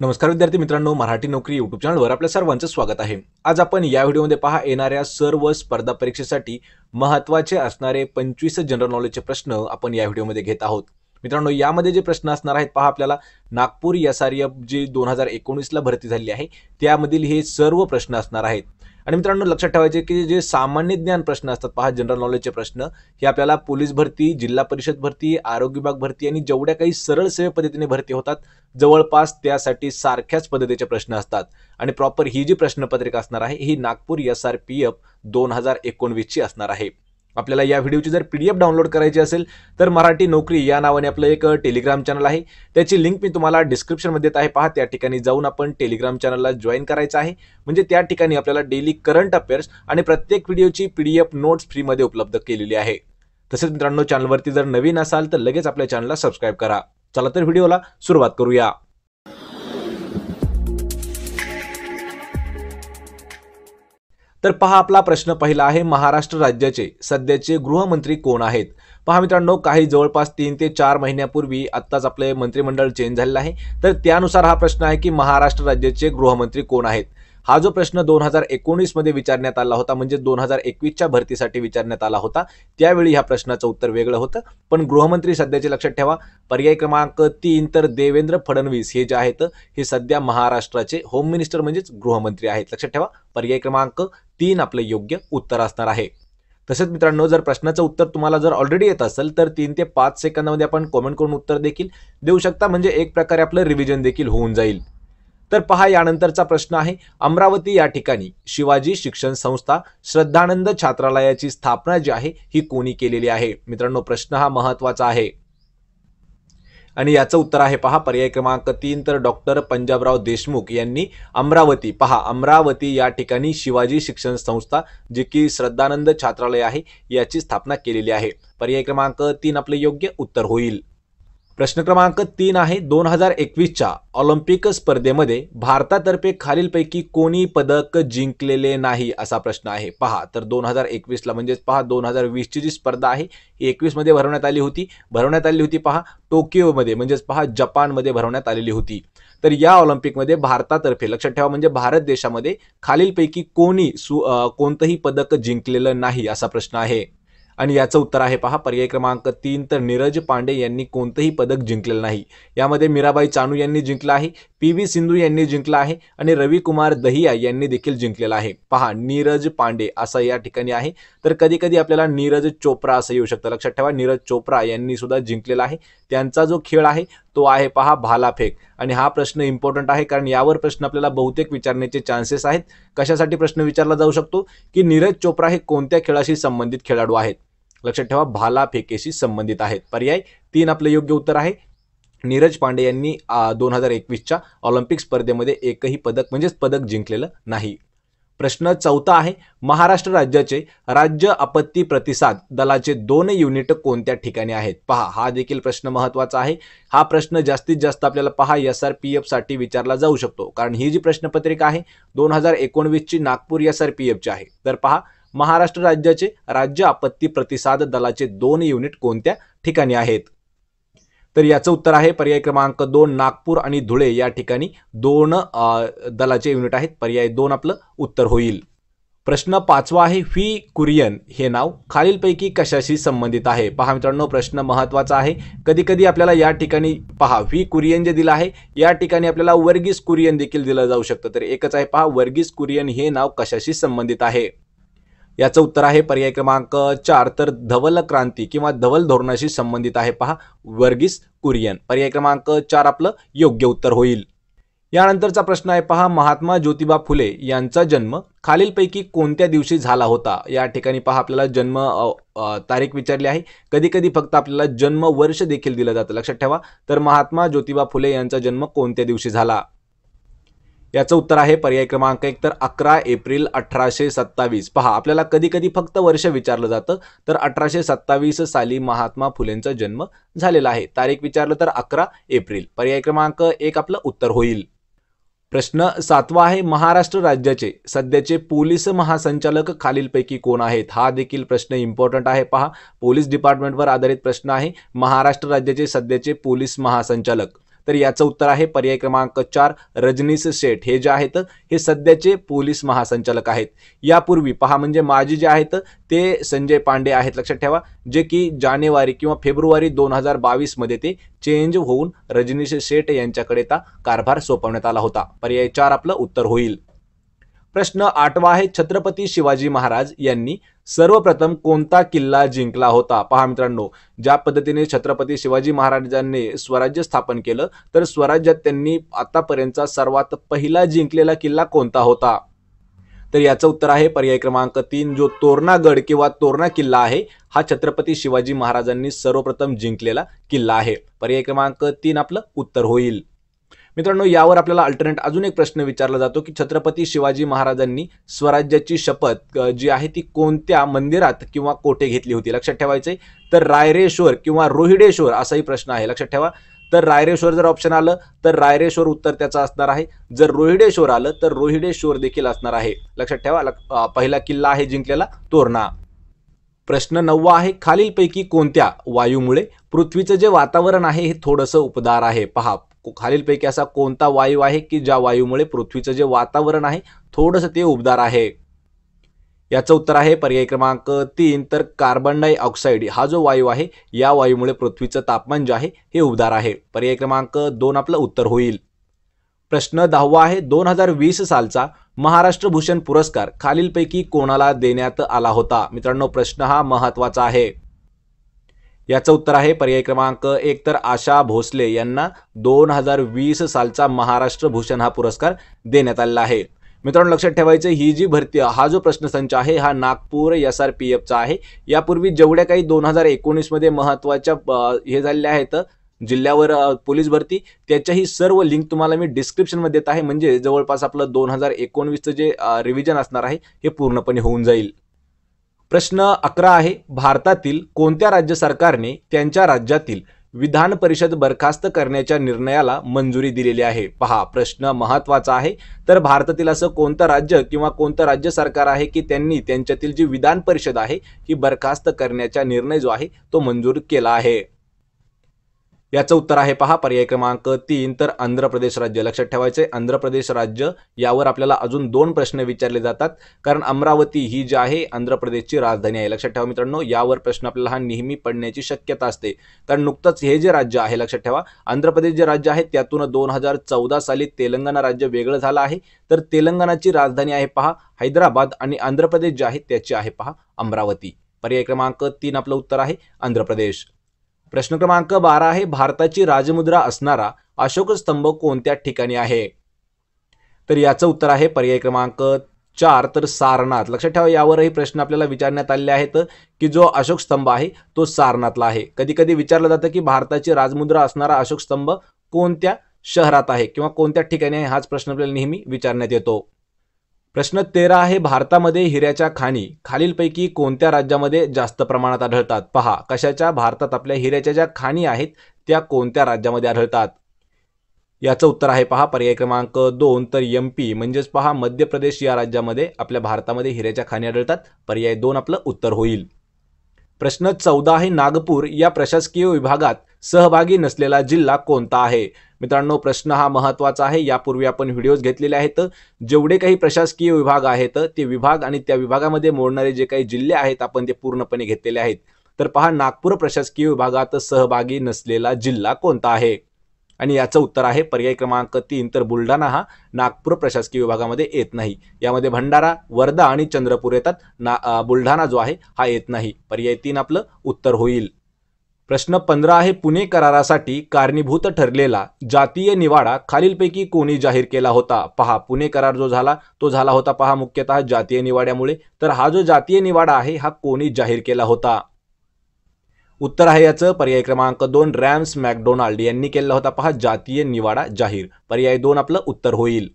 नमस्कार विद्यार्थी मित्रांनो मराठी नोकरी युट्यूब चॅनलवर आपल्या सर्वांचं स्वागत आहे आज आपण या व्हिडिओमध्ये पहा येणाऱ्या सर्व स्पर्धा परीक्षेसाठी महत्त्वाचे असणारे पंचवीस जनरल नॉलेजचे प्रश्न आपण या व्हिडिओमध्ये घेत आहोत मित्रांनो यामध्ये जे प्रश्न असणार आहेत पहा आपल्याला Nagpur S R F G दोन हजार एकोणीसला भरती झाली आहे त्यामधील हे सर्व प्रश्न असणार आहेत आणि मित्रांनो लक्षात ठेवायचे की जे सामान्य ज्ञान प्रश्न असतात पहा जनरल नॉलेजचे प्रश्न हे आपल्याला पोलीस भरती जिल्हा परिषद भरती आरोग्य विभाग भरती आणि जेवढ्या काही सरळ सेवे पद्धतीने भरती होतात जवळपास त्यासाठी सारख्याच पद्धतीचे प्रश्न असतात आणि प्रॉपर ही जी प्रश्नपत्रिका असणार आहे ही Nagpur S R P F दोन हजार एकोणवीसची असणार आहे आपल्याला या व्हिडिओची जर पी डी एफ डाउनलोड करायची असेल तर मराठी नोकरी या नावाने आपलं एक टेलिग्राम चॅनल आहे त्याची लिंक मी तुम्हाला डिस्क्रिप्शनमध्ये आहे पहा त्या ठिकाणी जाऊन आपण टेलिग्राम चॅनलला जॉईन करायचं आहे म्हणजे त्या ठिकाणी आपल्याला डेली करंट अफेअर्स आणि प्रत्येक व्हिडिओची पी डी एफ नोट्स फ्रीमध्ये उपलब्ध केलेली आहे तसेच मित्रांनो चॅनलवरती जर नवीन असाल तर लगेच आपल्या चॅनलला सबस्क्राईब करा चला तर व्हिडिओला सुरुवात करूया तर पहा आपला प्रश्न पहिला आहे महाराष्ट्र राज्याचे सध्याचे गृहमंत्री कोण आहेत पहा मित्रांनो काही जवळपास तीन ते चार महिन्यापूर्वी आत्ताच आपले मंत्रिमंडळ चेंज झालेलं आहे तर त्यानुसार हा प्रश्न आहे की महाराष्ट्र राज्याचे गृहमंत्री कोण आहेत हा जो प्रश्न दोन हजार एकोणीसमध्ये विचारण्यात आला होता म्हणजे दोन हजार एकवीसच्या भरतीसाठी विचारण्यात आला होता त्यावेळी ह्या प्रश्नाचं उत्तर वेगळं होतं पण गृहमंत्री सध्याचे लक्षात ठेवा पर्याय क्रमांक तीन तर देवेंद्र फडणवीस हे जे आहेत हे सध्या महाराष्ट्राचे होम मिनिस्टर म्हणजेच गृहमंत्री आहेत लक्षात ठेवा पर्याय क्रमांक तीन आपलं योग्य उत्तर असणार आहे तसेच मित्रांनो जर प्रश्नाचं उत्तर तुम्हाला जर ऑलरेडी येत असेल तर तीन ते पाच सेकंदामध्ये आपण कॉमेंट करून उत्तर देखील देऊ शकता म्हणजे एक प्रकारे आपलं रिव्हिजन देखील होऊन जाईल तर पहा यानंतरचा प्रश्न आहे अमरावती या ठिकाणी शिवाजी शिक्षण संस्था श्रद्धानंद छात्रालयाची स्थापना जी आहे ही कोणी केलेली आहे मित्रांनो प्रश्न हा महत्वाचा आहे आणि याचं उत्तर आहे पहा पर्याय क्रमांक तीन तर डॉक्टर पंजाबराव देशमुख यांनी अमरावती पहा अमरावती या ठिकाणी शिवाजी शिक्षण संस्था जी की श्रद्धानंद छात्रालय आहे याची स्थापना केलेली आहे पर्याय क्रमांक तीन आपले योग्य उत्तर होईल प्रश्न क्रमांक तीन आहे दोन हजार एकवीसच्या ऑलिम्पिक स्पर्धेमध्ये भारतातर्फे खालीलपैकी कोणी पदक जिंकलेले नाही असा प्रश्न आहे पहा तर दोन हजार एकवीसला म्हणजेच पहा दोन हजार वीसची जी स्पर्धा आहे ही एकवीसमध्ये भरवण्यात आली होती भरवण्यात आली होती पहा टोकियोमध्ये म्हणजेच पहा जपानमध्ये भरवण्यात आलेली होती तर या ऑलिम्पिकमध्ये भारतातर्फे लक्षात ठेवा म्हणजे भारत देशामध्ये खालीलपैकी कोणी सु कोणतंही पदक जिंकलेलं नाही असा प्रश्न आहे आणि याचं उत्तर आहे पहा पर्याय क्रमांक तीन तर नीरज पांडे यांनी कोणतंही पदक जिंकलेलं नाही यामध्ये मीराबाई चानू यांनी जिंकलं आहे पी व्ही सिंधू यांनी जिंकला आहे आणि रविकुमार दहिया यांनी देखील जिंकलेला आहे पहा नीरज पांडे असा या ठिकाणी आहे तर कधी कधी आपल्याला नीरज चोप्रा असं येऊ शकतं लक्षात ठेवा नीरज चोप्रा यांनी सुद्धा जिंकलेला आहे त्यांचा जो खेळ आहे तो आहे पहा भालाफेक आणि हा प्रश्न इम्पॉर्टंट आहे कारण यावर प्रश्न आपल्याला बहुतेक विचारण्याचे चान्सेस आहेत कशासाठी प्रश्न विचारला जाऊ शकतो की नीरज चोप्रा हे कोणत्या खेळाशी संबंधित खेळाडू आहेत लक्षात ठेवा भालाफेकेशी संबंधित आहेत पर्याय तीन आपलं योग्य उत्तर आहे नीरज पांडे यांनी दोन हजार एकवीसच्या ऑलिम्पिक स्पर्धेमध्ये एकही पदक म्हणजेच पदक जिंकलेलं नाही प्रश्न चौथा आहे महाराष्ट्र राज्याचे राज्य आपत्ती प्रतिसाद दलाचे दोन युनिट कोणत्या ठिकाणी आहेत पहा हा देखील प्रश्न महत्वाचा आहे हा प्रश्न जास्तीत जास्त आपल्याला पहा एस आर पी साठी विचारला जाऊ शकतो कारण ही जी प्रश्नपत्रिका आहे दोन हजार एकोणवीसची नागपूर एस आर पी एफची आहे तर पहा महाराष्ट्र राज्याचे राज्य आपत्ती प्रतिसाद दलाचे दोन युनिट कोणत्या ठिकाणी आहेत तर याचं उत्तर आहे पर्याय क्रमांक दोन नागपूर आणि धुळे या ठिकाणी दोन दलाचे युनिट आहेत पर्याय दोन आपलं उत्तर होईल प्रश्न पाचवा आहे व्ही कुरियन हे नाव खालीलपैकी कशाशी संबंधित आहे पहा मित्रांनो प्रश्न महत्त्वाचा आहे कधीकधी आपल्याला या ठिकाणी पहा व्ही कुरियन जे दिलं आहे या ठिकाणी आपल्याला वर्गीस कुरियन देखील दिलं जाऊ शकतं तर एकच आहे पहा वर्गीस कुरियन हे नाव कशाशी संबंधित आहे याचं उत्तर आहे पर्याय क्रमांक चार तर धवल क्रांती किंवा धवल धोरणाशी संबंधित आहे पहा वर्गीस कुरियन पर्याय क्रमांक चार आपलं योग्य उत्तर होईल यानंतरचा प्रश्न आहे पहा महात्मा ज्योतिबा फुले यांचा जन्म खालीलपैकी कोणत्या दिवशी झाला होता या ठिकाणी पहा आपल्याला जन्म तारीख विचारली आहे कधी कधी फक्त आपल्याला जन्म वर्ष देखील दिलं जातं लक्षात ठेवा तर महात्मा ज्योतिबा फुले यांचा जन्म कोणत्या दिवशी झाला याचं उत्तर आहे पर्याय क्रमांक एक तर अकरा एप्रिल अठराशे सत्तावीस पहा आपल्याला कधी कधी फक्त वर्ष विचारलं जातं तर अठराशे सत्तावीस साली महात्मा फुलेंचा जन्म झालेला आहे तारीख विचारलं तर अकरा एप्रिल पर्याय क्रमांक एक आपलं उत्तर होईल प्रश्न सातवा आहे महाराष्ट्र राज्याचे सध्याचे पोलीस महासंचालक खालीलपैकी कोण आहेत हा देखील प्रश्न इम्पॉर्टंट आहे पहा पोलीस डिपार्टमेंटवर आधारित प्रश्न आहे महाराष्ट्र राज्याचे सध्याचे पोलीस महासंचालक तर याचं उत्तर आहे पर्याय क्रमांक चार रजनीश शेठ हे जे आहेत हे सध्याचे पोलीस महासंचालक आहेत यापूर्वी पहा म्हणजे माजी जे आहेत ते संजय पांडे आहेत लक्षात ठेवा जे की जानेवारी किंवा फेब्रुवारी दोन हजार बावीसमध्ये ते चेंज होऊन रजनीश शेठ यांच्याकडे कारभार सोपवण्यात आला होता पर्याय चार आपलं उत्तर होईल प्रश्न आठवा आहे छत्रपती शिवाजी महाराज यांनी सर्वप्रथम कोणता किल्ला जिंकला होता पहा मित्रांनो ज्या पद्धतीने छत्रपती शिवाजी महाराजांनी स्वराज्य स्थापन केलं तर स्वराज्यात त्यांनी आतापर्यंतचा सर्वात पहिला जिंकलेला किल्ला कोणता होता तर याचं उत्तर आहे पर्याय क्रमांक तीन जो तोरणागड किंवा तोरणा किल्ला आहे हा छत्रपती शिवाजी महाराजांनी सर्वप्रथम जिंकलेला किल्ला आहे पर्याय क्रमांक तीन आपलं उत्तर होईल मित्रांनो यावर आपल्याला अल्टरनेट अजून एक प्रश्न विचारला जातो की छत्रपती शिवाजी महाराजांनी स्वराज्याची शपथ जी आहे ती कोणत्या मंदिरात किंवा कोठे घेतली होती लक्षात ठेवायचे तर रायरेश्वर किंवा रोहिडेश्वर असाही प्रश्न आहे लक्षात ठेवा तर रायरेश्वर जर ऑप्शन आलं तर रायरेश्वर उत्तर त्याचं असणार आहे जर रोहिडेश्वर आलं तर रोहिडेश्वर देखील असणार आहे लक्षात ठेवा पहिला किल्ला आहे जिंकलेला तोरणा प्रश्न नववा आहे खालीलपैकी कोणत्या वायूमुळे पृथ्वीचं जे वातावरण आहे हे थोडंसं उपदार आहे पहा खालीलपैकी असा कोणता वायू आहे की ज्या वायूमुळे पृथ्वीचं जे वातावरण आहे थोडंसं ते उबदार आहे याचं उत्तर आहे पर्याय क्रमांक तीन तर कार्बन डायऑक्साईड हा जो वायू आहे या वायूमुळे पृथ्वीचं तापमान जे आहे हे उबदार आहे पर्याय क्रमांक दोन आपलं उत्तर होईल प्रश्न दहावा आहे दोन हजार वीस सालचा महाराष्ट्र भूषण पुरस्कार खालीलपैकी कोणाला देण्यात आला होता मित्रांनो प्रश्न हा महत्वाचा आहे याचं उत्तर आहे पर्याय क्रमांक एक तर आशा भोसले यांना दोन हजार वीस सालचा महाराष्ट्र भूषण हा पुरस्कार देण्यात आलेला आहे मित्रांनो लक्षात ठेवायचं ही जी भरती हा जो प्रश्नसंच आहे हा नागपूर एस आर पी एफचा आहे यापूर्वी जेवढ्या काही दोन हजार एकोणीसमध्ये महत्त्वाच्या हे झालेल्या आहेत जिल्ह्यावर पोलीस भरती त्याच्याही सर्व लिंक तुम्हाला मी डिस्क्रिप्शनमध्ये देत आहे म्हणजे जवळपास आपलं दोन हजार एकोणवीसचं जे रिव्हिजन असणार आहे हे पूर्णपणे होऊन जाईल प्रश्न अकरा आहे भारतातील कोणत्या राज्य सरकारने त्यांच्या राज्यातील विधान परिषद बरखास्त करण्याच्या निर्णयाला मंजुरी दिलेली आहे पहा प्रश्न महत्वाचा आहे तर भारतातील असं कोणतं राज्य किंवा कोणतं राज्य सरकार आहे की त्यांनी त्यांच्यातील जी विधान परिषद आहे ही बरखास्त करण्याचा निर्णय जो आहे तो मंजूर केला आहे याचं उत्तर आहे पहा पर्याय क्रमांक तीन तर आंध्र प्रदेश राज्य लक्षात ठेवायचे आंध्र प्रदेश राज्य यावर आपल्याला अजून दोन प्रश्न विचारले जातात कारण अमरावती ही जी आहे आंध्र प्रदेशची राजधानी आहे लक्षात ठेवा मित्रांनो यावर प्रश्न आपल्याला हा नेहमी पडण्याची शक्यता असते तर नुकतंच हे जे राज्य आहे लक्षात ठेवा आंध्र प्रदेश जे राज्य आहे त्यातून दोन हजार चौदा साली तेलंगणा राज्य वेगळं झालं आहे तर तेलंगणाची राजधानी आहे पहा हैदराबाद आणि आंध्र प्रदेश जे आहे त्याची आहे पहा अमरावती पर्याय क्रमांक तीन आपलं उत्तर आहे आंध्र प्रदेश प्रश्न क्रमांक बारा आहे भारताची राजमुद्रा असणारा अशोकस्तंभ कोणत्या ठिकाणी आहे तर याचं उत्तर आहे पर्याय क्रमांक चार तर सारनाथ लक्षात ठेवा यावरही प्रश्न आपल्याला विचारण्यात आलेले आहेत की जो अशोक स्तंभ आहे तो सारनाथला आहे कधी कधी विचारलं जातं की भारताची राजमुद्रा असणारा अशोक स्तंभ कोणत्या शहरात आहे किंवा कोणत्या ठिकाणी आहे हाच प्रश्न आपल्याला नेहमी विचारण्यात येतो प्रश्न तेरा आहे भारतामध्ये हिऱ्याच्या खाणी खालीलपैकी कोणत्या राज्यामध्ये जास्त प्रमाणात आढळतात पहा कशाच्या भारतात आपल्या हिऱ्याच्या ज्या खाणी आहेत त्या कोणत्या राज्यामध्ये आढळतात याचं उत्तर आहे पहा पर्याय क्रमांक दोन तर एम पी म्हणजेच पहा मध्य प्रदेश या राज्यामध्ये आपल्या भारतामध्ये हिऱ्याच्या खाणी आढळतात पर्याय दोन आपलं उत्तर होईल प्रश्न चौदा आहे नागपूर या प्रशासकीय विभागात सहभागी नसलेला जिल्हा कोणता आहे मित्रांनो प्रश्न हा महत्त्वाचा आहे यापूर्वी आपण व्हिडिओज घेतलेले आहेत जेवढे काही प्रशासकीय विभाग आहेत ते विभाग आणि त्या विभागामध्ये मोडणारे जे काही जिल्हे आहेत आपण ते पूर्णपणे घेतलेले आहेत तर पहा नागपूर प्रशासकीय विभागात सहभागी नसलेला जिल्हा कोणता आहे आणि याचं उत्तर आहे पर्याय क्रमांक तीन तर बुलढाणा हा नागपूर प्रशासकीय विभागामध्ये येत नाही यामध्ये भंडारा वर्धा आणि चंद्रपूर येतात ना बुलढाणा जो आहे हा येत नाही पर्याय तीन आपलं उत्तर होईल प्रश्न पंधरा आहे पुणे करारासाठी कारणीभूत ठरलेला जातीय निवाडा खालीलपैकी कोणी जाहीर केला होता पहा पुणे करार जो झाला तो झाला होता पहा मुख्यतः जातीय निवाड्यामुळे तर हा जो जातीय निवाडा आहे हा कोणी जाहीर केला होता उत्तर आहे याचं पर्याय क्रमांक दोन रॅम्स मॅकडोनाल्ड यांनी केला होता पहा जातीय निवाडा जाहीर पर्याय दोन आपलं उत्तर होईल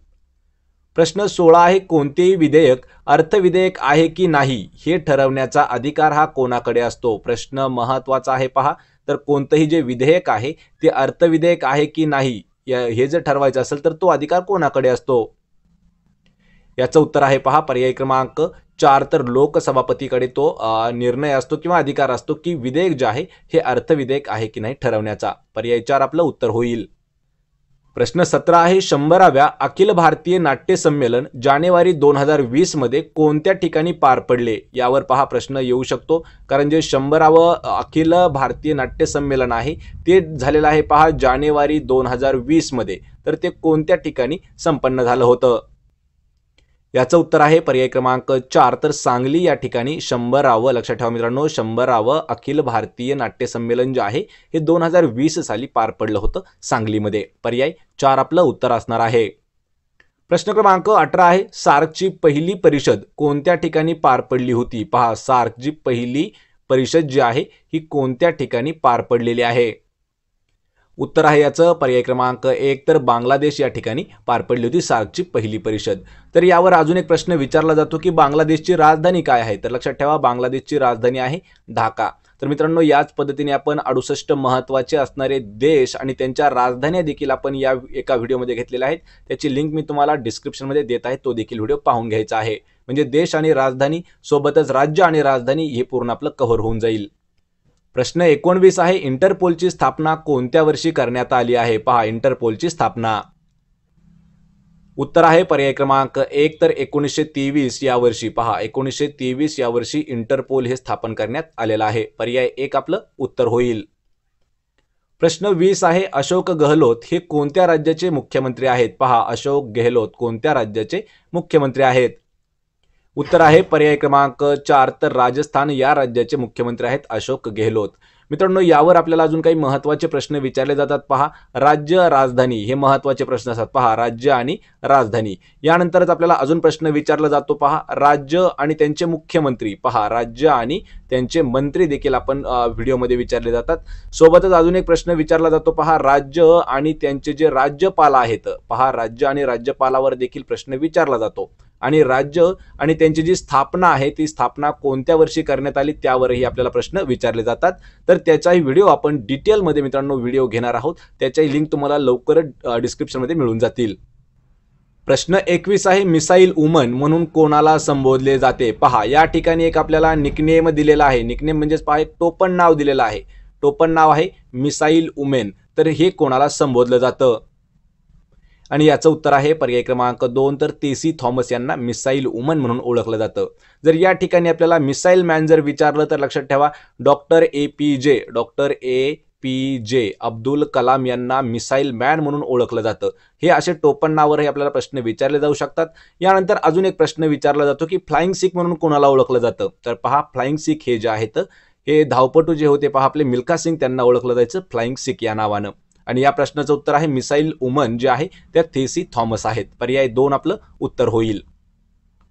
प्रश्न सोळा आहे कोणतेही विधेयक अर्थविधेयक आहे की नाही हे ठरवण्याचा अधिकार हा कोणाकडे असतो प्रश्न महत्वाचा आहे पहा तर कोणतंही जे विधेयक आहे ते अर्थविधेयक आहे की नाही हे जर ठरवायचं असेल तर तो अधिकार कोणाकडे असतो याचं उत्तर आहे पहा पर्याय क्रमांक चार तर लोकसभापतीकडे तो निर्णय असतो किंवा अधिकार असतो की विधेयक जे आहे हे अर्थविधेयक आहे की नाही ठरवण्याचा पर्याय चार आपलं उत्तर होईल प्रश्न सतरा आहे शंभराव्या अखिल भारतीय नाट्य संमेलन जानेवारी दोन हजार वीसमध्ये कोणत्या ठिकाणी पार पडले यावर पहा प्रश्न येऊ शकतो कारण जे शंभरावं अखिल भारतीय नाट्य संमेलन आहे ते झालेलं आहे पहा जानेवारी दोन हजार वीसमध्ये तर ते कोणत्या ठिकाणी संपन्न झालं होतं याचं उत्तर आहे पर्याय क्रमांक चार तर सांगली या ठिकाणी शंभरावं लक्षात ठेवा मित्रांनो शंभरावं अखिल भारतीय नाट्यसंमेलन जे आहे हे दोन हजार वीस साली पार पडलं होतं सांगलीमध्ये पर्याय चार आपलं उत्तर असणार आहे प्रश्न क्रमांक अठरा आहे सार्कची पहिली परिषद कोणत्या ठिकाणी पार पडली होती पहा सार्कची पहिली परिषद जी आहे ही कोणत्या ठिकाणी पार पडलेली आहे उत्तर आहे याचं पर्याय क्रमांक एक तर बांगलादेश या ठिकाणी पार पडली होती सार्कची पहिली परिषद तर यावर अजून एक प्रश्न विचारला जातो की बांगलादेशची राजधानी काय आहे तर लक्षात ठेवा बांगलादेशची राजधानी आहे ढाका तर मित्रांनो याच पद्धतीने आपण अडुसष्ट महत्त्वाचे असणारे देश आणि त्यांच्या राजधान्या देखील आपण या एका व्हिडिओमध्ये घेतलेल्या आहेत त्याची लिंक मी तुम्हाला डिस्क्रिप्शनमध्ये देत आहे तो देखील व्हिडिओ पाहून घ्यायचा आहे म्हणजे देश आणि राजधानी सोबतच राज्य आणि राजधानी हे पूर्ण आपलं कव्हर होऊन जाईल प्रश्न एकोणवीस आहे इंटरपोलची स्थापना कोणत्या वर्षी करण्यात आली आहे पहा इंटरपोलची स्थापना उत्तर आहे पर्याय क्रमांक एक तर एकोणीसशे तेवीस या वर्षी पहा एकोणीसशे तेवीस या वर्षी इंटरपोल हे स्थापन करण्यात आलेलं आहे पर्याय एक आपलं उत्तर होईल प्रश्न वीस आहे अशोक गहलोत हे कोणत्या राज्याचे मुख्यमंत्री आहेत पहा अशोक गहलोत कोणत्या राज्याचे मुख्यमंत्री आहेत उत्तर आहे पर्याय क्रमांक चार तर राजस्थान या राज्याचे मुख्यमंत्री आहेत अशोक गेहलोत मित्रांनो यावर आपल्याला अजून काही महत्त्वाचे प्रश्न विचारले जातात पहा राज्य राजधानी हे महत्त्वाचे प्रश्न असतात पहा राज्य आणि राजधानी यानंतरच आपल्याला अजून प्रश्न विचारला जातो पहा राज्य आणि त्यांचे मुख्यमंत्री पहा राज्य आणि त्यांचे मंत्री देखील आपण व्हिडिओमध्ये विचारले जातात सोबतच अजून एक प्रश्न विचारला जातो पहा राज्य आणि त्यांचे जे राज्यपाल आहेत पहा राज्य आणि राज्यपालावर देखील प्रश्न विचारला जातो आणि राज्य आणि त्यांची जी स्थापना आहे ती स्थापना कोणत्या वर्षी करण्यात आली त्यावरही आपल्याला प्रश्न विचारले जातात तर त्याचाही व्हिडिओ आपण डिटेलमध्ये मित्रांनो व्हिडिओ घेणार आहोत त्याच्याही लिंक तुम्हाला लवकरच डिस्क्रिप्शनमध्ये मिळून जातील प्रश्न एकवीस आहे मिसाईल वुमन म्हणून कोणाला संबोधले जाते पहा या ठिकाणी एक आपल्याला निकनेम दिलेला आहे निकनेम म्हणजेच पहा एक टोपण नाव दिलेलं आहे टोपण नाव आहे मिसाईल वुमेन तर हे कोणाला संबोधलं जातं आणि याचं उत्तर आहे पर्याय क्रमांक दोन तर तेसी थॉमस यांना मिसाईल वुमन म्हणून ओळखलं जातं जर या ठिकाणी आपल्याला मिसाईल मॅन जर विचारलं तर लक्षात ठेवा doctor A P J doctor A P J Abdul Kalam यांना मिसाईल मॅन म्हणून ओळखलं जातं हे असे हे आपल्याला प्रश्न विचारले जाऊ शकतात यानंतर अजून एक प्रश्न विचारला जातो की फ्लाइंग सिख म्हणून कोणाला ओळखलं जातं तर पहा फ्लाइंग सिख हे जे आहेत हे धावपटू जे होते पहा आपले मिल्खा सिंग त्यांना ओळखलं जायचं फ्लाइंग सिख या नावानं आणि या प्रश्नाचं उत्तर आहे मिसाईल उमन जे आहे त्या थेसी थॉमस आहेत पर्याय दोन आपलं उत्तर होईल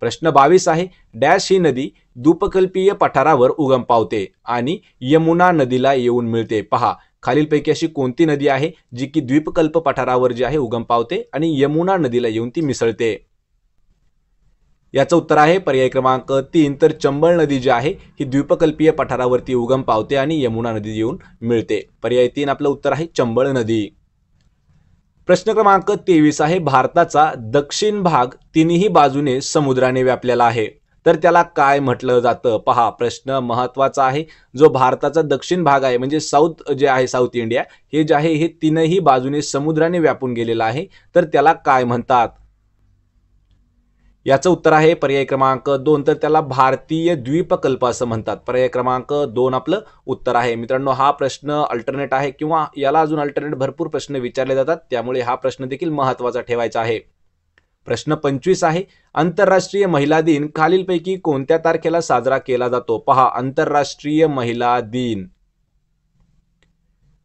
प्रश्न बावीस आहे डॅश ही नदी दुपकल्पीय पठारावर उगम पावते आणि यमुना नदीला येऊन मिळते पहा खालीलपैकी अशी कोणती नदी आहे जी की द्वीपकल्प पठारावर जी आहे उगम पावते आणि यमुना नदीला येऊन ती मिसळते याचं उत्तर आहे पर्याय क्रमांक तीन तर चंबळ नदी जी आहे ही द्वीपकल्पीय पठारावरती उगम पावते आणि यमुना नदी येऊन मिळते पर्याय तीन आपलं उत्तर आहे चंबळ नदी प्रश्न क्रमांक तेवीस आहे भारताचा दक्षिण भाग तिन्ही बाजूने समुद्राने व्यापलेला आहे तर त्याला काय म्हटलं जातं पहा प्रश्न महत्वाचा आहे जो भारताचा दक्षिण भाग आहे म्हणजे साऊथ जे आहे साऊथ इंडिया हे जे आहे हे तीनही बाजूने समुद्राने व्यापून गेलेलं आहे तर त्याला काय म्हणतात याचं उत्तर आहे पर्याय क्रमांक दोन तर त्याला भारतीय द्वीपकल्प असं म्हणतात पर्याय क्रमांक दोन आपलं उत्तर आहे मित्रांनो हा प्रश्न अल्टरनेट आहे किंवा याला अजून अल्टरनेट भरपूर प्रश्न विचारले जातात त्यामुळे हा प्रश्न देखील महत्त्वाचा ठेवायचा आहे प्रश्न पंचवीस आहे आंतरराष्ट्रीय महिला दिन खालीलपैकी कोणत्या तारखेला साजरा केला जातो पहा आंतरराष्ट्रीय महिला दिन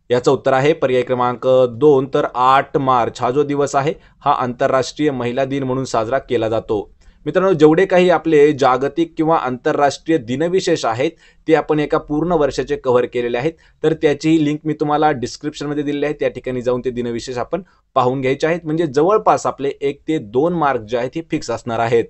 याचं उत्तर आहे पर्याय क्रमांक दोन तर आठ मार्च हा जो दिवस आहे हा आंतरराष्ट्रीय महिला दिन म्हणून साजरा केला जातो मित्रांनो जेवढे काही आपले जागतिक किंवा आंतरराष्ट्रीय दिनविशेष आहेत ते आपण एका पूर्ण वर्षाचे कव्हर केलेले आहेत तर त्याचीही लिंक मी तुम्हाला डिस्क्रिप्शनमध्ये दिलेली आहे त्या ठिकाणी जाऊन ते दिनविशेष आपण पाहून घ्यायचे आहेत म्हणजे जवळपास आपले एक ते दोन मार्क जे आहेत हे फिक्स असणार आहेत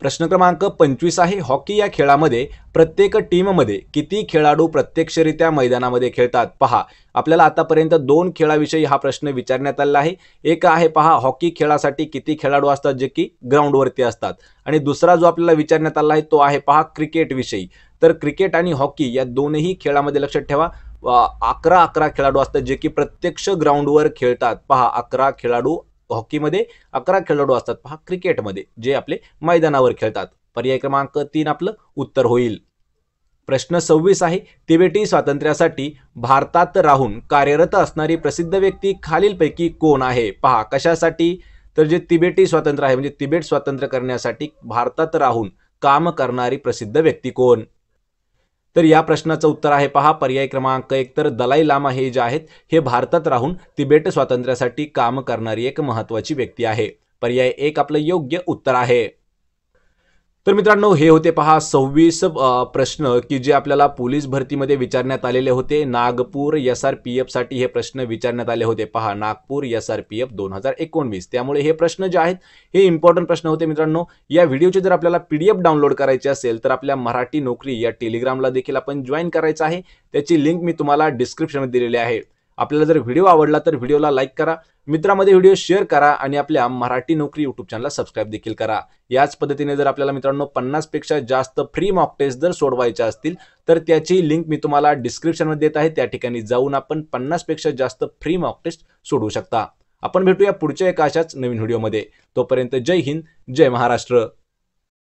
प्रश्न क्रमांक पंचवीस आहे हॉकी या खेळामध्ये प्रत्येक टीममध्ये किती खेळाडू प्रत्यक्षरित्या मैदानामध्ये खेळतात पहा आपल्याला आतापर्यंत दोन खेळाविषयी हा प्रश्न विचारण्यात आला आहे एक आहे पहा हॉकी खेळासाठी किती खेळाडू असतात जे की ग्राउंडवरती असतात आणि दुसरा जो आपल्याला विचारण्यात आला आहे तो आहे पहा क्रिकेटविषयी तर क्रिकेट आणि हॉकी या दोनही खेळामध्ये लक्षात ठेवा अकरा अकरा खेळाडू असतात जे की प्रत्यक्ष ग्राउंडवर खेळतात पहा अकरा खेळाडू हॉकीमध्ये अकरा खेळाडू असतात पहा क्रिकेटमध्ये जे आपले मैदानावर खेळतात पर्याय क्रमांक तीन आपलं उत्तर होईल प्रश्न सव्वीस आहे तिबेटी स्वातंत्र्यासाठी भारतात राहून कार्यरत असणारी प्रसिद्ध व्यक्ती खालीलपैकी कोण आहे पहा कशासाठी तर जे तिबेटी स्वातंत्र्य आहे म्हणजे तिबेट स्वातंत्र्य करण्यासाठी भारतात राहून काम करणारी प्रसिद्ध व्यक्ती कोण तर या प्रश्नाचं उत्तर आहे पहा पर्याय क्रमांक एक तर दलाई लामा हे जे आहेत हे भारतात राहून तिबेट स्वातंत्र्यासाठी काम करणारी एक महत्वाची व्यक्ती आहे पर्याय एक आपलं योग्य उत्तर आहे तर मित्रांनो हे होते पहा सव्वीस प्रश्न की जे आपल्याला पोलीस भरतीमध्ये विचारण्यात आलेले होते नागपूर एस आर पी साठी हे प्रश्न विचारण्यात आले होते पहा Nagpur S R P F दोन हजार एकोणवीस त्यामुळे हे प्रश्न जे आहेत हे इम्पॉर्टंट प्रश्न होते मित्रांनो या व्हिडिओचे जर आपल्याला पीडीएफ डाउनलोड करायचे असेल तर आपल्या मराठी नोकरी या टेलिग्रामला देखील आपण जॉईन करायचं आहे त्याची लिंक मी तुम्हाला डिस्क्रिप्शनमध्ये दिलेली आहे आपल्याला जर व्हिडिओ आवडला तर व्हिडिओला लाईक करा मित्रामध्ये व्हिडिओ शेअर करा आणि आपल्या मराठी नोकरी युट्यूब चॅनलला सबस्क्राईब देखील करा याच पद्धतीने जर आपल्याला मित्रांनो पन्नासपेक्षा जास्त फ्री मॉक टेस्ट जर सोडवायच्या असतील तर त्याची लिंक मी तुम्हाला डिस्क्रिप्शनमध्ये देत आहे त्या ठिकाणी जाऊन आपण पन्नासपेक्षा जास्त फ्री मॉक टेस्ट सोडवू शकता आपण भेटूया पुढच्या एका अशाच नवीन व्हिडिओमध्ये तोपर्यंत जय हिंद जय महाराष्ट्र